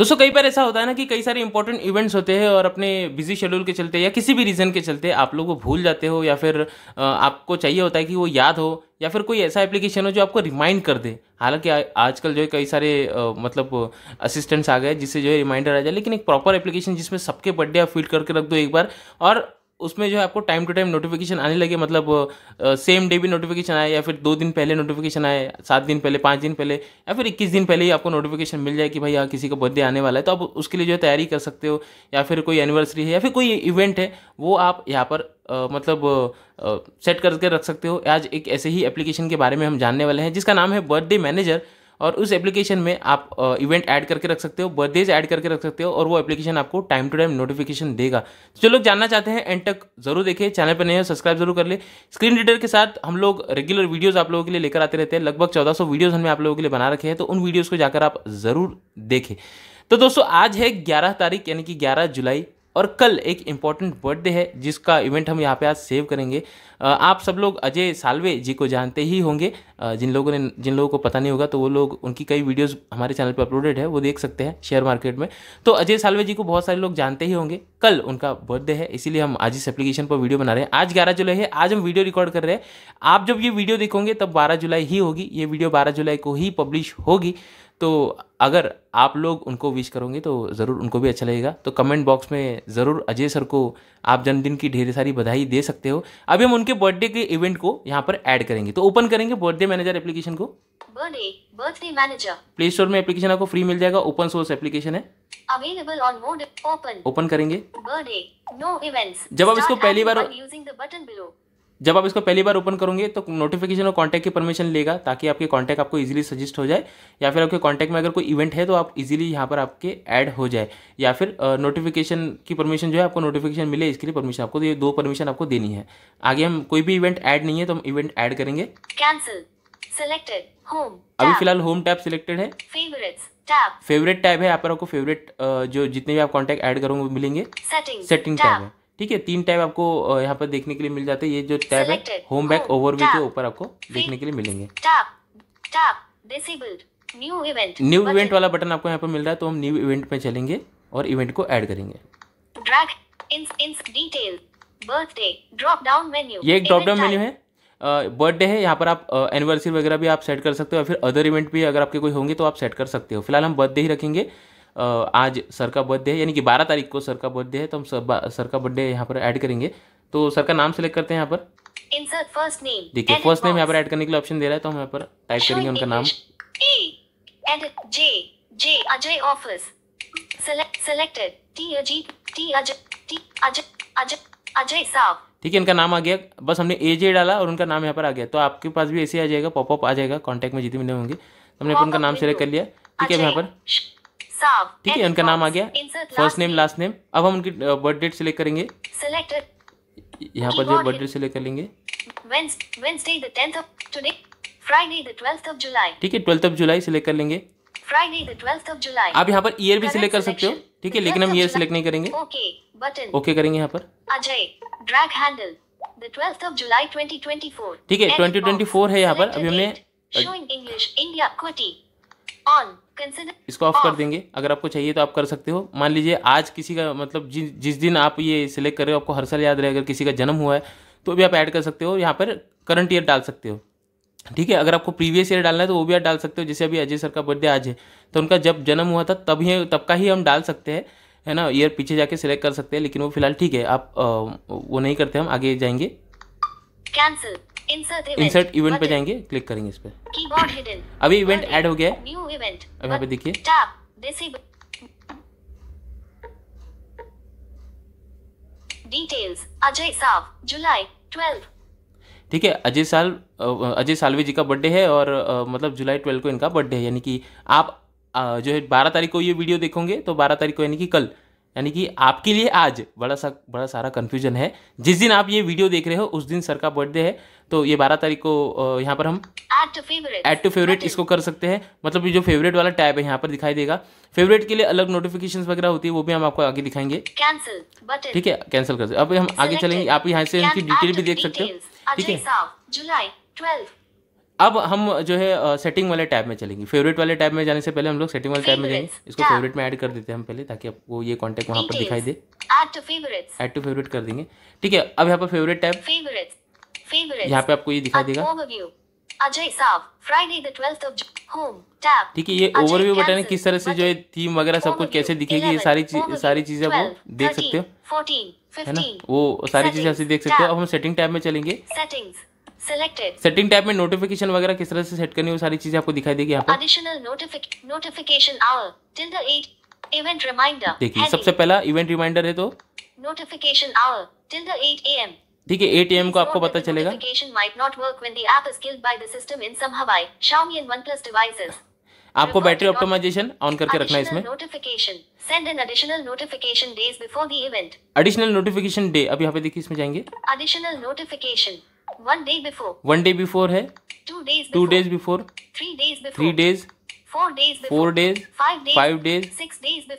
दोस्तों कई बार ऐसा होता है ना कि कई सारे इंपॉर्टेंट इवेंट्स होते हैं और अपने बिजी शेड्यूल के चलते या किसी भी रीज़न के चलते आप लोग वो भूल जाते हो या फिर आपको चाहिए होता है कि वो याद हो या फिर कोई ऐसा एप्लीकेशन हो जो आपको रिमाइंड कर दे हालांकि आजकल जो है कई सारे आ, मतलब असिस्टेंट्स आ गए जिससे जो है रिमाइंडर आ जाए लेकिन एक प्रॉपर एप्लीकेशन जिसमें सबके बर्थडे आप फिल करके रख दो एक बार और उसमें जो है आपको टाइम टू टाइम नोटिफिकेशन आने लगे मतलब सेम डे भी नोटिफिकेशन आए या फिर दो दिन पहले नोटिफिकेशन आए सात दिन पहले पाँच दिन पहले या फिर इक्कीस दिन पहले ही आपको नोटिफिकेशन मिल जाए कि भाई यहाँ किसी का बर्थडे आने वाला है तो आप उसके लिए जो है तैयारी कर सकते हो या फिर कोई एनिवर्सरी है या फिर कोई इवेंट है वो आप यहाँ पर आ, मतलब आ, सेट करके रख सकते हो आज एक ऐसे ही एप्लीकेशन के बारे में हम जानने वाले हैं जिसका नाम है बर्थडे मैनेजर और उस एप्लीकेशन में आप इवेंट ऐड करके रख सकते हो बर्थडेज ऐड करके रख सकते हो और वो एप्लीकेशन आपको टाइम टू टाइम नोटिफिकेशन देगा तो जो लोग जानना चाहते हैं एंड तक जरूर देखें चैनल पर नहीं हो सब्सक्राइब जरूर कर ले स्क्रीन रीडर के साथ हम लोग रेगुलर वीडियोज़ आप लोगों के लिए लेकर आते रहते हैं लगभग चौदह सौ वीडियोज़ हमने आप लोगों के लिए बना रखे हैं तो उन वीडियोज़ को जाकर आप ज़रूर देखें तो दोस्तों आज है ग्यारह तारीख यानी कि ग्यारह जुलाई और कल एक इम्पॉर्टेंट बर्थडे है जिसका इवेंट हम यहाँ पे आज सेव करेंगे आप सब लोग अजय सालवे जी को जानते ही होंगे जिन लोगों ने जिन लोगों को पता नहीं होगा तो वो लोग उनकी कई वीडियोस हमारे चैनल पे अपलोडेड है वो देख सकते हैं शेयर मार्केट में तो अजय सालवे जी को बहुत सारे लोग जानते ही होंगे कल उनका बर्थडे है इसीलिए हम आज इस एप्लीकेशन पर वीडियो बना रहे हैं आज ग्यारह जुलाई है आज हम वीडियो रिकॉर्ड कर रहे हैं आप जब ये वीडियो देखोगे तब बारह जुलाई ही होगी ये वीडियो बारह जुलाई को ही पब्लिश होगी तो अगर आप लोग उनको विश करोगे तो ज़रूर उनको भी अच्छा लगेगा तो कमेंट बॉक्स में ज़रूर अजय सर को आप जन्मदिन की ढेर सारी बधाई दे सकते हो अभी हम उनके बर्थडे के इवेंट को यहाँ पर ऐड करेंगे तो ओपन करेंगे बर्थडे मैनेजर एप्लीकेशन को प्ले स्टोर में एप्लीकेशन आपको फ्री मिल जाएगा ओपन सोर्स एप्लीकेशन है available on mode open open करेंगे birthday, no events, जब आप इसको पहली बार यूजिंग द बटन बिलो जब आप इसको पहली बार ओपन करोगे तो नोटिफिकेशन और कॉन्टैक्ट की परमिशन लेगा ताकि आपके कॉन्टैक्ट आपको इजीली सजेस्ट हो जाए या फिर आपके कॉन्टैक्ट में अगर कोई इवेंट है तो आप इजीली यहाँ पर आपके ऐड हो जाए या फिर नोटिफिकेशन की परमिशन जो है आपको नोटिफिकेशन मिले इसके लिए परमिशन आपको ये दो परमिशन आपको देनी है आगे हम कोई भी इवेंट ऐड नहीं है तो हम इवेंट ऐड करेंगे सिलेक्टेड होम अभी फिलहाल होम टैप सिलेक्टेड है फेवरेट टैब है यहाँ पर आपको फेवरेट जो जितने भी आप कॉन्टैक्ट ऐड करोगे मिलेंगे सेटिंग टैब है ठीक है तीन टैब आपको यहाँ पर देखने के लिए मिल जाते हैं ये जो टैब है होम बैक ओवरव्यू के ऊपर आपको देखने के लिए मिलेंगे न्यू इवेंट वाला बटन आपको यहाँ पर मिल रहा है तो हम न्यू इवेंट में चलेंगे और इवेंट को ऐड करेंगे ये एक ड्रॉप डाउन मेन्यू है बर्थडे है यहाँ पर आप एनिवर्सरी वगैरह भी आप सेट कर सकते हो या फिर अदर इवेंट भी अगर आपके कोई होंगे तो आप सेट कर सकते हो फिलहाल हम बर्थडे ही रखेंगे आज सर का बर्थडे है यानी कि बारह तारीख को सर का बर्थडे है तो हम सर, सर का बर्थडे यहाँ पर ऐड करेंगे तो सर का नाम सेलेक्ट करते हैं यहाँ पर देखिए फर्स्ट नेम यहाँ पर ऐड करने के लिए ऑप्शन दे रहा है तो हम यहाँ पर टाइप करेंगे उनका नाम J J Ajay office selected T Ajit T Ajay T Ajay Ajay Ajay साहब ठीक है इनका नाम आ गया बस हमने ए जे डाला और उनका नाम यहाँ पर आ गया तो आपके पास भी ऐसे आ जाएगा पॉपअप आ जाएगा कॉन्टैक्ट में जितने मिले होंगे तो हमने उनका नाम सेलेक्ट कर लिया ठीक है यहाँ पर ठीक है उनका नाम आ गया फर्स्ट नेम लास्ट नेम अब हम उनकी बर्थ डेट सिलेक्ट करेंगे यहाँ पर जो बर्थ डेट सिलेक्ट कर लेंगे ठीक है ट्वेल्थ ऑफ जुलाई सिलेक्ट कर लेंगे आप यहाँ पर ईयर भी सिलेक्ट कर सकते हो ठीक है लेकिन हम ईयर सिलेक्ट नहीं करेंगे ओके okay, करेंगे यहाँ पर अजय ड्रैग हैंडल ठीक है 2024 है यहाँ पर अभी हमने इसको ऑफ कर देंगे अगर आपको चाहिए तो आप कर सकते हो मान लीजिए आज किसी का मतलब जि, जिस दिन आप ये सिलेक्ट कर रहे हो आपको हर साल याद रहे अगर किसी का जन्म हुआ है तो भी आप ऐड कर सकते हो यहाँ पर करंट ईयर डाल सकते हो ठीक है अगर आपको प्रीवियस ईयर डालना है तो वो भी आप डाल सकते हो जैसे अभी अजय सर का बर्थडे आज है तो उनका जब जन्म हुआ था तब ही तब का ही हम डाल सकते हैं है ना ईयर पीछे जाके सिलेक्ट कर सकते हैं लेकिन वो फिलहाल ठीक है आप वो नहीं करते हम आगे जाएंगे कैंसिल इंसर्ट इवेंट पे जाएंगे क्लिक करेंगे इस पर अभी इवेंट ऐड हो गया न्यू इवेंट अब यहाँ पे देखिए details Ajay Sao July twelve ठीक है अजय साल अजय सालवे जी का बर्थडे है और आ, मतलब जुलाई ट्वेल्व को इनका बर्थडे है यानी कि आप आ, जो है बारह तारीख को ये वीडियो देखोगे तो बारह तारीख को यानी कि कल यानी कि आपके लिए आज बड़ा सा बड़ा सारा कन्फ्यूजन है जिस दिन आप ये वीडियो देख रहे हो उस दिन सर का बर्थडे है तो ये बारह तारीख को यहाँ पर हम एड टू फेवरेट इसको कर सकते हैं मतलब जो फेवरेट वाला टैब है यहाँ पर दिखाई देगा फेवरेट के लिए अलग नोटिफिकेशन वगैरह होती है वो भी हम आपको आगे दिखाएंगे ठीक है कैंसिल कर अब हम आगे चलेंगे आप यहाँ से इनकी डिटेल भी देख सकते हो ठीक है जुलाई ट्वेल्व अब हम जो है सेटिंग वाले टैब में चलेंगे फेवरेट वाले टैब में जाने से पहले हम लोग सेटिंग वाले टैब में जाएंगे इसको फेवरेट में ऐड कर देते हैं हम पहले ताकि आपको ये कॉन्टेक्ट वहाँ पर दिखाई दे ऐड टू फेवरेट कर देंगे ठीक है अब यहाँ पर फेवरेट टैब यहाँ पे आपको ये दिखाई देगा अजय फ्राइडे ठीक है ये ओवरव्यू बटन है किस तरह से जो है थीम वगैरह सब कुछ कैसे दिखेगी ये सारी चीज सारी चीजें आप देख सकते हो है ना वो सारी चीजें ऐसे देख सकते हो अब हम सेटिंग टैब में चलेंगे सेटिंग्स सेटिंग टैब में नोटिफिकेशन वगैरह किस तरह से सेट करनी है वो सारी चीजें आपको दिखाई देगी यहाँ पर इवेंट रिमाइंडर देखिए सबसे पहला इवेंट रिमाइंडर है तो notification hour till the 8 AM ठीक है एटीएम को आपको पता चलेगा आपको बैटरी ऑप्टिमाइजेशन ऑन करके रखना है इसमें एडिशनल नोटिफिकेशन डे अब यहाँ पे देखिए इसमें जाएंगे additional notification one day before one day before है two days two days before three days three days four days four days five days six days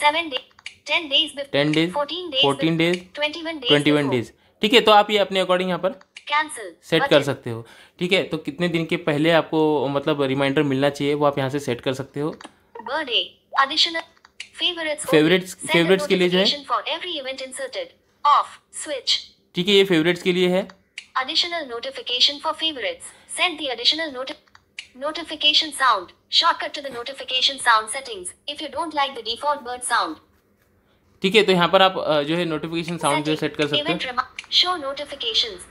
seven days ten days ten days fourteen days twenty one days ठीक है तो आप ये अपने according यहाँ पर cancel set कर सकते हो ठीक है तो कितने दिन के पहले आपको मतलब रिमाइंडर मिलना चाहिए वो आप यहाँ से सेट कर सकते हो birthday additional favourites favourites favourites के लिए जो है ठीक है ये फेवरेट्स के लिए है Additional notification for favorites. Send the additional noti- notification sound. Shortcut to the notification sound settings if you don't like the default bird sound. ठीक है तो यहाँ पर आप जो है नोटिफिकेशन साउंड जो सेट कर सकते हैं show notifications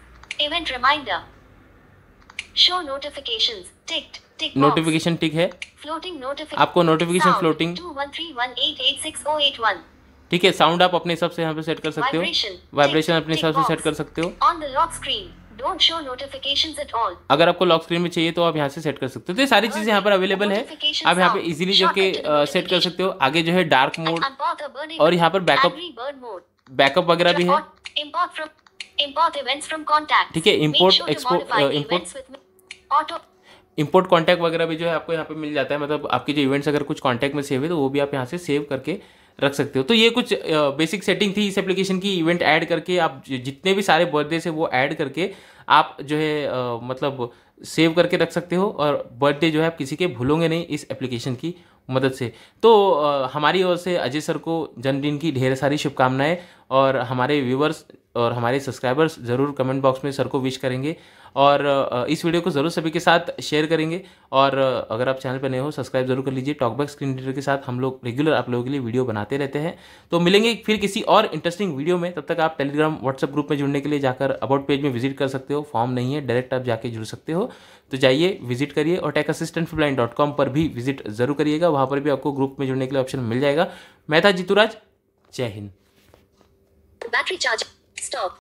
event reminder show notifications tick tick notification tick है फ्लोटिंग नोटिफिकेशन आपको नोटिफिकेशन फ्लोटिंग 21318860881 ठीक है साउंड आप अपने हिसाब से यहाँ पे सेट कर सकते हो वाइब्रेशन अपने हिसाब से सेट कर सकते हो अगर आपको लॉक स्क्रीन में चाहिए तो आप यहाँ से सेट कर सकते हो तो ये सारी चीजें यहाँ पर अवेलेबल है आप यहाँ पे इजीली जो सेट कर सकते हो आगे जो है डार्क मोड और यहाँ पर बैकअप बैकअप वगैरह भी है ठीक है import export import import contact वगैरह भी जो है आपको यहाँ पे मिल जाता है मतलब आपके जो इवेंट्स अगर कुछ कॉन्टैक्ट में सेव है तो वो भी आप यहाँ से सेव करके रख सकते हो तो ये कुछ बेसिक सेटिंग थी इस एप्लीकेशन की इवेंट ऐड करके आप जितने भी सारे बर्थडे से वो ऐड करके आप जो है मतलब सेव करके रख सकते हो और बर्थडे जो है आप किसी के भूलोगे नहीं इस एप्लीकेशन की मदद से तो हमारी ओर से अजय सर को जन्मदिन की ढेर सारी शुभकामनाएं और हमारे व्यूवर्स और हमारे सब्सक्राइबर्स ज़रूर कमेंट बॉक्स में सर को विश करेंगे और इस वीडियो को ज़रूर सभी के साथ शेयर करेंगे और अगर आप चैनल पर नए हो सब्सक्राइब जरूर कर लीजिए टॉकबैक स्क्रीन रीडर के साथ हम लोग रेगुलर आप लोगों के लिए वीडियो बनाते रहते हैं तो मिलेंगे फिर किसी और इंटरेस्टिंग वीडियो में तब तक आप टेलीग्राम व्हाट्सअप ग्रुप में जुड़ने के लिए जाकर अबाउट पेज में विजिट कर सकते हो फॉर्म नहीं है डायरेक्ट आप जाके जुड़ सकते हो तो जाइए विजिट करिए और tech assistant flyin dot com पर भी विजिट जरूर करिएगा वहाँ पर भी आपको ग्रुप में जुड़ने के लिए ऑप्शन मिल जाएगा मैं था जीतूराज जय हिंद Battery charge. Stop.